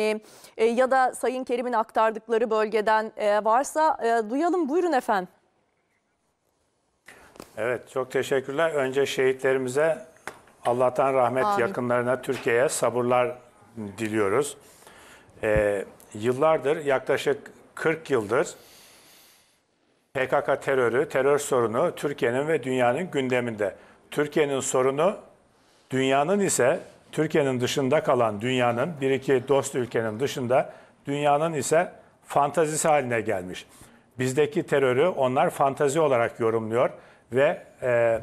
Ee, e, ya da Sayın Kerim'in aktardıkları bölgeden e, varsa e, duyalım. Buyurun efendim. Evet çok teşekkürler. Önce şehitlerimize Allah'tan rahmet Amin. yakınlarına Türkiye'ye sabırlar diliyoruz. E, yıllardır yaklaşık 40 yıldır PKK terörü, terör sorunu Türkiye'nin ve dünyanın gündeminde. Türkiye'nin sorunu dünyanın ise Türkiye'nin dışında kalan dünyanın, bir iki dost ülkenin dışında dünyanın ise fantazisi haline gelmiş. Bizdeki terörü onlar fantazi olarak yorumluyor ve e,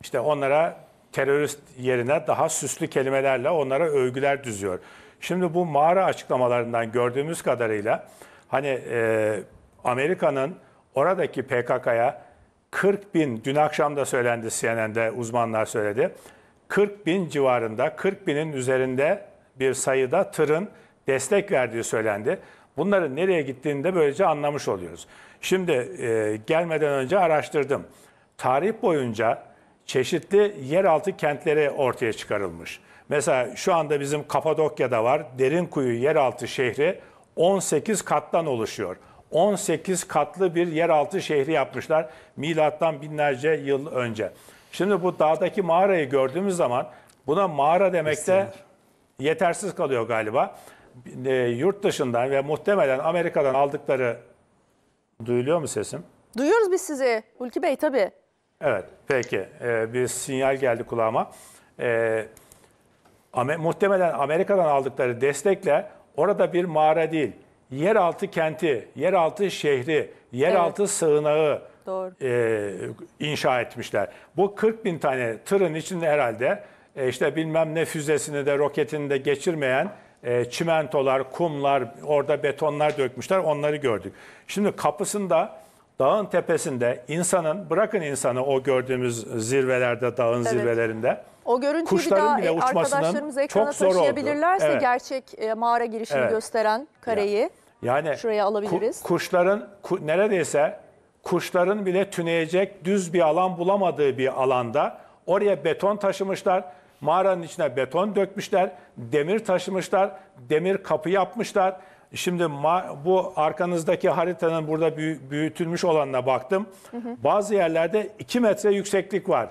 işte onlara terörist yerine daha süslü kelimelerle onlara övgüler düzüyor. Şimdi bu mağara açıklamalarından gördüğümüz kadarıyla hani e, Amerika'nın oradaki PKK'ya 40 bin, dün akşam da söylendi CNN'de uzmanlar söyledi, 40 bin civarında, 40 binin üzerinde bir sayıda tırın destek verdiği söylendi. Bunların nereye gittiğini de böylece anlamış oluyoruz. Şimdi e, gelmeden önce araştırdım. Tarih boyunca çeşitli yeraltı kentleri ortaya çıkarılmış. Mesela şu anda bizim Kapadokya'da var. derin kuyu yeraltı şehri 18 kattan oluşuyor. 18 katlı bir yeraltı şehri yapmışlar milattan binlerce yıl önce. Şimdi bu dağdaki mağarayı gördüğümüz zaman buna mağara demekte de yetersiz kalıyor galiba. E, yurt dışından ve muhtemelen Amerika'dan aldıkları duyuluyor mu sesim? Duyuyoruz biz sizi Hulki Bey tabii. Evet peki e, bir sinyal geldi kulağıma. E, ee, Amer muhtemelen Amerika'dan aldıkları destekle orada bir mağara değil, yeraltı kenti, yeraltı şehri, yeraltı evet. sığınağı, Doğru. E, inşa etmişler. Bu 40 bin tane tırın içinde herhalde e, işte bilmem ne füzesini de roketini de geçirmeyen e, çimentolar, kumlar, orada betonlar dökmüşler onları gördük. Şimdi kapısında dağın tepesinde insanın, bırakın insanı o gördüğümüz zirvelerde, dağın evet. zirvelerinde. O görüntüyü Kuşların bir daha bile e, arkadaşlarımız ekrana çok taşıyabilirlerse evet. gerçek e, mağara girişini evet. gösteren kareyi yani, şuraya alabiliriz. Ku, kuşların ku, neredeyse kuşların bile tüneyecek düz bir alan bulamadığı bir alanda oraya beton taşımışlar. Mağaranın içine beton dökmüşler, demir taşımışlar, demir kapı yapmışlar. Şimdi bu arkanızdaki haritanın burada büyütülmüş olanına baktım. Hı hı. Bazı yerlerde 2 metre yükseklik var.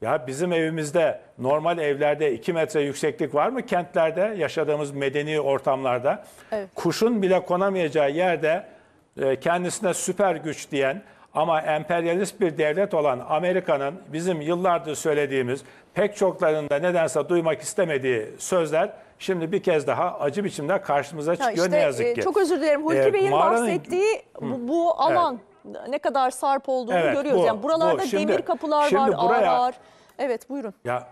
Ya bizim evimizde normal evlerde 2 metre yükseklik var mı? Kentlerde yaşadığımız medeni ortamlarda evet. kuşun bile konamayacağı yerde e, kendisine süper güç diyen ama emperyalist bir devlet olan Amerika'nın bizim yıllardır söylediğimiz pek çoklarında nedense duymak istemediği sözler şimdi bir kez daha acı biçimde karşımıza çıkıyor işte, ne yazık e, ki. Çok özür dilerim Hulki ee, Bey'in mağaranın... bahsettiği bu, bu alan evet. ne kadar sarp olduğunu evet, görüyoruz. Bu, yani buralarda bu. Şimdi, demir kapılar şimdi var, buraya, ağlar. Evet buyurun. Ya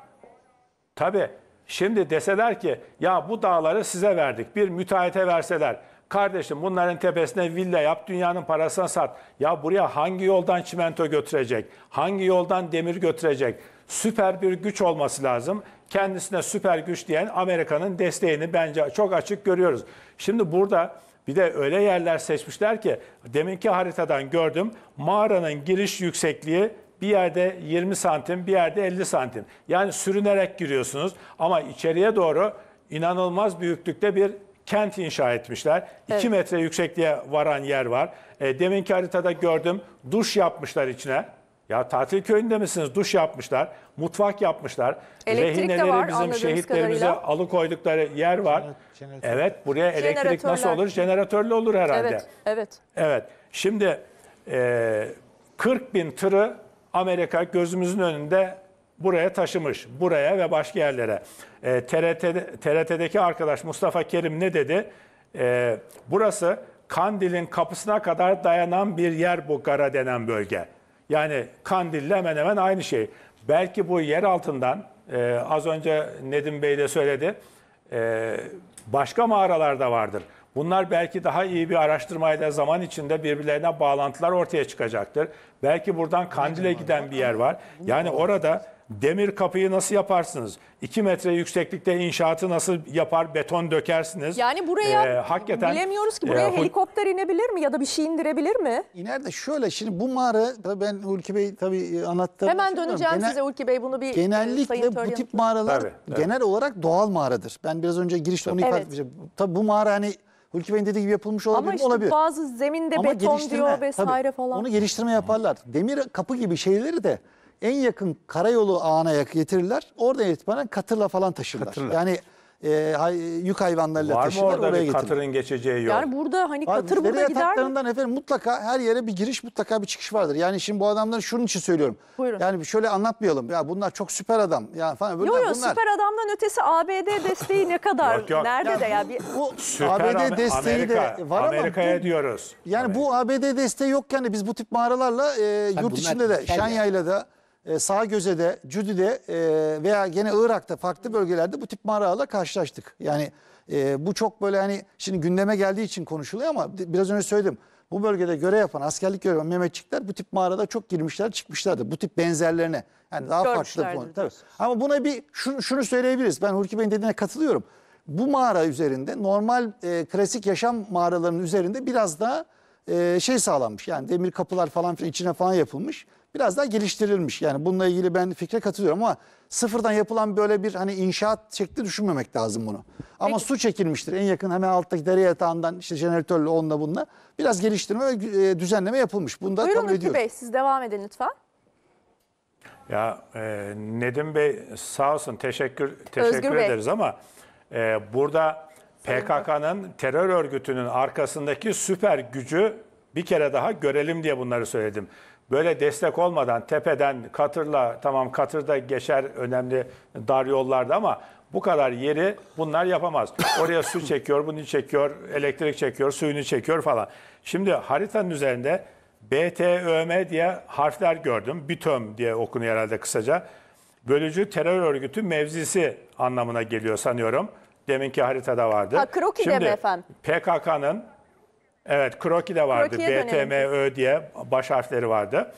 tabii şimdi deseler ki ya bu dağları size verdik bir müteahhite verseler Kardeşim bunların tepesine villa yap, dünyanın parasını sat. Ya buraya hangi yoldan çimento götürecek? Hangi yoldan demir götürecek? Süper bir güç olması lazım. Kendisine süper güç diyen Amerika'nın desteğini bence çok açık görüyoruz. Şimdi burada bir de öyle yerler seçmişler ki deminki haritadan gördüm. Mağaranın giriş yüksekliği bir yerde 20 santim, bir yerde 50 santim. Yani sürünerek giriyorsunuz ama içeriye doğru inanılmaz büyüklükte bir kent inşa etmişler. 2 evet. metre yüksekliğe varan yer var. E, deminki haritada gördüm duş yapmışlar içine. Ya tatil köyünde misiniz? Duş yapmışlar, mutfak yapmışlar. Elektrik de var, bizim şehitlerimize kadarıyla. alıkoydukları yer var. Evet, buraya elektrik nasıl olur? Jeneratörlü olur herhalde. Evet, evet. Evet, şimdi e, 40 bin tırı Amerika gözümüzün önünde buraya taşımış. Buraya ve başka yerlere. E, TRT, TRT'deki arkadaş Mustafa Kerim ne dedi? E, burası Kandil'in kapısına kadar dayanan bir yer bu Gara denen bölge. Yani Kandil'le hemen hemen aynı şey. Belki bu yer altından e, az önce Nedim Bey de söyledi. E, başka mağaralar da vardır. Bunlar belki daha iyi bir araştırmayla zaman içinde birbirlerine bağlantılar ortaya çıkacaktır. Belki buradan Kandil'e giden bir yer var. Yani orada demir kapıyı nasıl yaparsınız? 2 metre yükseklikte inşaatı nasıl yapar? Beton dökersiniz. Yani buraya Ee, hakikaten, bilemiyoruz ki buraya e, helikopter inebilir mi ya da bir şey indirebilir mi? İner de şöyle şimdi bu mağara tabii ben Ulki Bey tabii e, anlattı. Hemen döneceğim size Ulki Bey bunu bir e, Genellikle bu tip mağaralar Tabii, evet. genel olarak doğal mağaradır. Ben biraz önce girişte onu ifade Evet. etmiştim. Tabii bu mağara hani Hulki Bey'in dediği gibi yapılmış olabilir Ama işte olabilir. bazı zeminde Ama beton diyor vesaire tabii, falan. Onu geliştirme yaparlar. Demir kapı gibi şeyleri de en yakın karayolu ağına getirirler. Orada itibaren katırla falan taşırlar. Katırla. Yani e, hay, yük hayvanlarıyla Var mı orada oraya bir getirir. katırın geçeceği yol? Yani burada hani Hayır, katır burada gider mi? yataklarından efendim mutlaka her yere bir giriş mutlaka bir çıkış vardır. Yani şimdi bu adamları şunun için söylüyorum. Buyurun. Yani şöyle anlatmayalım. Ya bunlar çok süper adam. Ya falan bunlar. Yok yok bunlar. süper adamdan ötesi ABD desteği ne kadar? Yok, yok. Nerede de ya? Bir... Bu Süper ABD Amer- desteği de var Amerika'ya ama Amerika'ya diyoruz. yani bu ABD desteği yokken de biz bu tip mağaralarla e, yurt içinde de, içsel yani. Şanya'yla da e, Sağ Göze'de, Cüdü'de e, veya gene Irak'ta farklı bölgelerde bu tip mağaralarla karşılaştık. Yani e, bu çok böyle hani şimdi gündeme geldiği için konuşuluyor ama biraz önce söyledim. Bu bölgede görev yapan, askerlik görev yapan Mehmetçikler bu tip mağarada çok girmişler, çıkmışlardı. Bu tip benzerlerine. Yani daha farklı. Tabii. Ama buna bir şunu, şunu söyleyebiliriz. Ben Hurki Bey'in dediğine katılıyorum. Bu mağara üzerinde normal e, klasik yaşam mağaralarının üzerinde biraz daha e, şey sağlanmış. Yani demir kapılar falan filan içine falan yapılmış biraz daha geliştirilmiş. Yani bununla ilgili ben fikre katılıyorum ama sıfırdan yapılan böyle bir hani inşaat şekli düşünmemek lazım bunu. Ama Peki. su çekilmiştir. En yakın hemen alttaki dere yatağından işte jeneratörle onunla bununla biraz geliştirme ve e, düzenleme yapılmış. Bunu da Buyurun kabul Bey siz devam edin lütfen. Ya e, Nedim Bey sağ olsun teşekkür, teşekkür Özgür ederiz Bey. ama e, burada PKK'nın terör örgütünün arkasındaki süper gücü bir kere daha görelim diye bunları söyledim böyle destek olmadan tepeden katırla tamam katırda geçer önemli dar yollarda ama bu kadar yeri bunlar yapamaz. Oraya su çekiyor, bunu çekiyor, elektrik çekiyor, suyunu çekiyor falan. Şimdi haritanın üzerinde BTÖM diye harfler gördüm. BİTÖM diye okunuyor herhalde kısaca. Bölücü terör örgütü mevzisi anlamına geliyor sanıyorum. Deminki haritada vardı. Ha, Kroki'de Şimdi, efendim? PKK'nın Evet, Kroki de vardı. Kroki'ye BTMÖ diye baş harfleri vardı.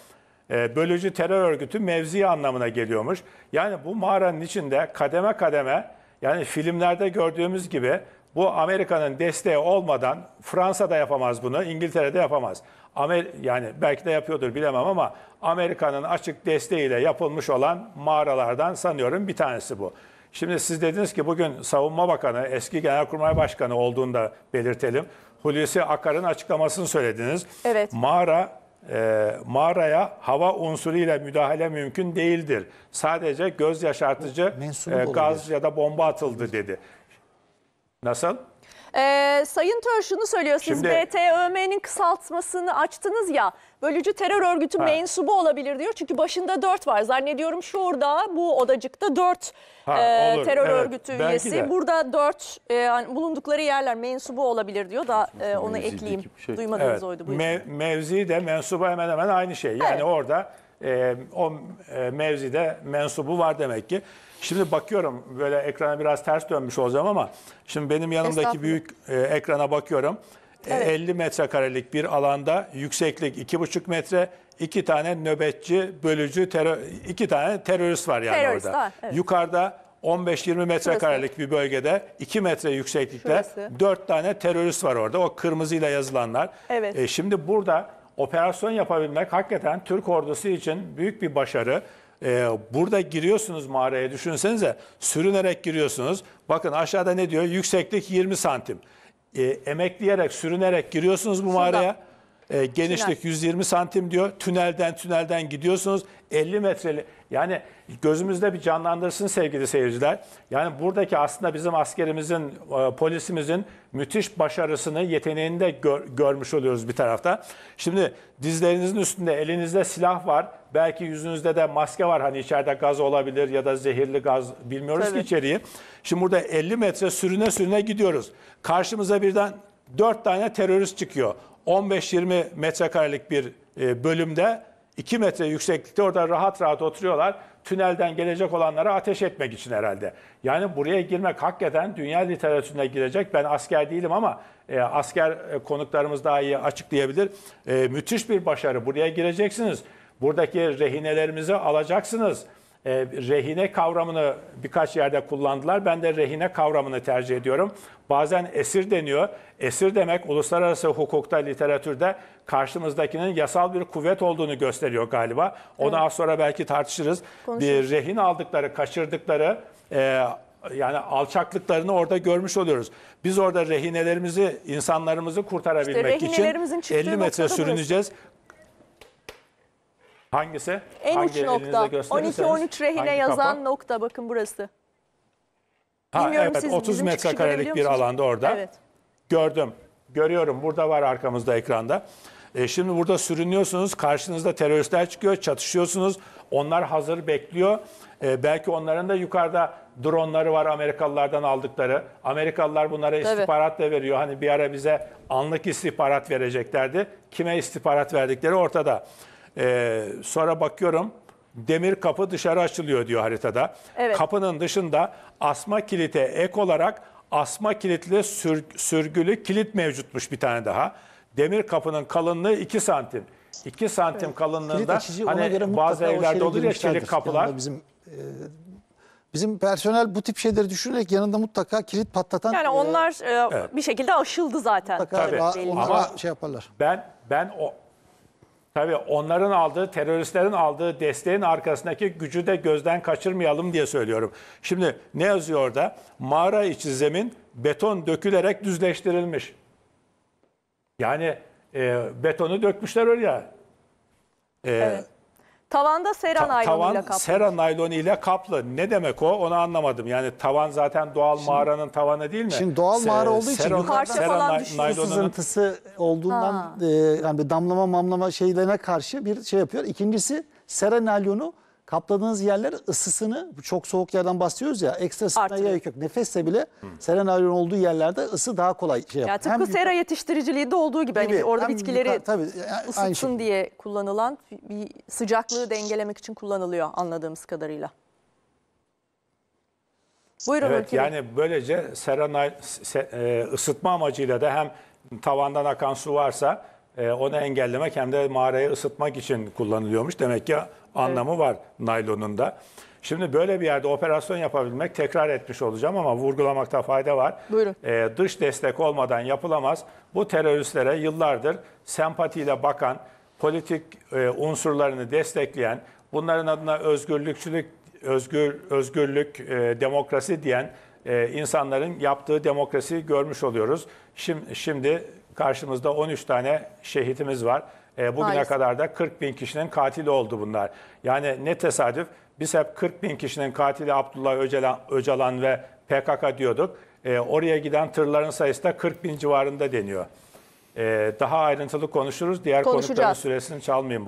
Ee, bölücü terör örgütü mevzi anlamına geliyormuş. Yani bu mağaranın içinde kademe kademe yani filmlerde gördüğümüz gibi bu Amerika'nın desteği olmadan Fransa da yapamaz bunu, İngiltere de yapamaz. Amer yani belki de yapıyordur bilemem ama Amerika'nın açık desteğiyle yapılmış olan mağaralardan sanıyorum bir tanesi bu. Şimdi siz dediniz ki bugün Savunma Bakanı, eski Genelkurmay Başkanı olduğunu da belirtelim. Hulusi Akar'ın açıklamasını söylediniz. Evet. Mağara e, mağaraya hava unsuruyla müdahale mümkün değildir. Sadece göz yaşartıcı e, gaz ya da bomba atıldı dedi. Nasıl? Ee, Sayın Tör şunu söylüyor. Siz BTÖM'nin kısaltmasını açtınız ya. Bölücü terör örgütü ha. mensubu olabilir diyor. Çünkü başında dört var. Zannediyorum şurada bu odacıkta dört ha, e, olur. terör evet, örgütü üyesi. De. Burada dört e, hani bulundukları yerler mensubu olabilir diyor. Da e, onu ekleyeyim. Şey. Duymadınız evet. oydu. Buyurun. Me mevzi de mensubu hemen hemen aynı şey. Yani evet. orada ee, e, o mevzide mensubu var demek ki. Şimdi bakıyorum böyle ekrana biraz ters dönmüş olacağım ama şimdi benim yanımdaki büyük e, ekrana bakıyorum. E, evet. 50 metrekarelik bir alanda yükseklik 2,5 metre, iki tane nöbetçi, bölücü, terör, iki tane terörist var yani terörist orada. Var, evet. Yukarıda 15-20 metrekarelik bir bölgede 2 metre yükseklikte Şurası. 4 tane terörist var orada. O kırmızıyla yazılanlar. Evet. E, şimdi burada operasyon yapabilmek hakikaten Türk ordusu için büyük bir başarı. Ee, burada giriyorsunuz mağaraya düşünsenize sürünerek giriyorsunuz. Bakın aşağıda ne diyor? Yükseklik 20 santim. Ee, emekleyerek, sürünerek giriyorsunuz bu mağaraya. Şurada. E, genişlik Tünel. 120 santim diyor. Tünelden tünelden gidiyorsunuz. 50 metreli. Yani gözümüzde bir canlandırsın sevgili seyirciler. Yani buradaki aslında bizim askerimizin, e, polisimizin müthiş başarısını, yeteneğini de gör, görmüş oluyoruz bir tarafta. Şimdi dizlerinizin üstünde elinizde silah var. Belki yüzünüzde de maske var. Hani içeride gaz olabilir ya da zehirli gaz bilmiyoruz Tabii. ki içeriği. Şimdi burada 50 metre sürüne sürüne gidiyoruz. Karşımıza birden 4 tane terörist çıkıyor. 15-20 metrekarelik bir e, bölümde 2 metre yükseklikte orada rahat rahat oturuyorlar. Tünelden gelecek olanlara ateş etmek için herhalde. Yani buraya girmek hakikaten dünya literatürüne girecek. Ben asker değilim ama e, asker e, konuklarımız daha iyi açıklayabilir. E, müthiş bir başarı. Buraya gireceksiniz. Buradaki rehinelerimizi alacaksınız e, rehine kavramını birkaç yerde kullandılar. Ben de rehine kavramını tercih ediyorum. Bazen esir deniyor. Esir demek uluslararası hukukta, literatürde karşımızdakinin yasal bir kuvvet olduğunu gösteriyor galiba. Onu evet. az sonra belki tartışırız. Bir rehin aldıkları, kaçırdıkları e, yani alçaklıklarını orada görmüş oluyoruz. Biz orada rehinelerimizi, insanlarımızı kurtarabilmek işte için 50 metre sürüneceğiz. Burası. Hangisi? En Hangi uç nokta. 12-13 rehine yazan kapa? nokta. Bakın burası. Ha, Bilmiyorum evet, siz 30 metrekarelik bir alanda orada. Evet. Gördüm. Görüyorum. Burada var arkamızda ekranda. E, şimdi burada sürünüyorsunuz. Karşınızda teröristler çıkıyor. Çatışıyorsunuz. Onlar hazır bekliyor. E, belki onların da yukarıda dronları var Amerikalılardan aldıkları. Amerikalılar bunlara istihbarat da veriyor. Hani bir ara bize anlık istihbarat vereceklerdi. Kime istihbarat verdikleri ortada. Ee, sonra bakıyorum demir kapı dışarı açılıyor diyor haritada. Evet. Kapının dışında asma kilite ek olarak asma kilitli sür, sürgülü kilit mevcutmuş bir tane daha. Demir kapının kalınlığı 2 santim. 2 santim evet. kalınlığında açıcı, hani göre bazı şey evlerde olur ya çelik kapılar. bizim e, Bizim personel bu tip şeyleri düşünerek yanında mutlaka kilit patlatan Yani e, onlar e, evet. bir şekilde aşıldı zaten. Mutlaka Tabii. Daha, Ama şey yaparlar. Ben ben o Tabii onların aldığı, teröristlerin aldığı desteğin arkasındaki gücü de gözden kaçırmayalım diye söylüyorum. Şimdi ne yazıyor orada? Mağara içi zemin beton dökülerek düzleştirilmiş. Yani e, betonu dökmüşler öyle ya. E, evet. Tavanda sera Ta- naylonuyla tavan kaplı. sera naylonu ile kaplı. Ne demek o? Onu anlamadım. Yani tavan zaten doğal mağaranın tavanı değil mi? Şimdi doğal mağara olduğu için sera- yukarıdan sera falan nay- su naylonunun- sızıntısı olduğundan Ha. e, yani bir damlama mamlama şeylerine karşı bir şey yapıyor. İkincisi sera nalyonu kapladığınız yerler ısısını çok soğuk yerden bahsediyoruz ya ekstra ısıtmaya Artırıyor. yok. nefesse bile serenaryonun olduğu yerlerde ısı daha kolay şey yapıyor. Ya tıpkı Hem- sera yetiştiriciliği de olduğu gibi, Gibi, hani orada hem bitkileri yuka- e, ısıtsın diye kullanılan bir sıcaklığı dengelemek için kullanılıyor anladığımız kadarıyla. Buyurun Evet Ülkü yani böylece serenay, se- e, ısıtma amacıyla da hem tavandan akan su varsa e, onu engellemek hem de mağarayı ısıtmak için kullanılıyormuş. Demek ki anlamı evet. var naylonun da. Şimdi böyle bir yerde operasyon yapabilmek tekrar etmiş olacağım ama vurgulamakta fayda var. Buyurun. E, dış destek olmadan yapılamaz. Bu teröristlere yıllardır sempatiyle bakan, politik e, unsurlarını destekleyen, bunların adına özgürlükçülük, özgür özgürlük, e, demokrasi diyen e, insanların yaptığı demokrasiyi görmüş oluyoruz. Şimdi, şimdi Karşımızda 13 tane şehitimiz var. E, bugüne Maalesef. kadar da 40 bin kişinin katili oldu bunlar. Yani ne tesadüf. Biz hep 40 bin kişinin katili Abdullah Öcalan, Öcalan ve PKK diyorduk. E, oraya giden tırların sayısı da 40 bin civarında deniyor. E, daha ayrıntılı konuşuruz. Diğer konukların süresini çalmayayım.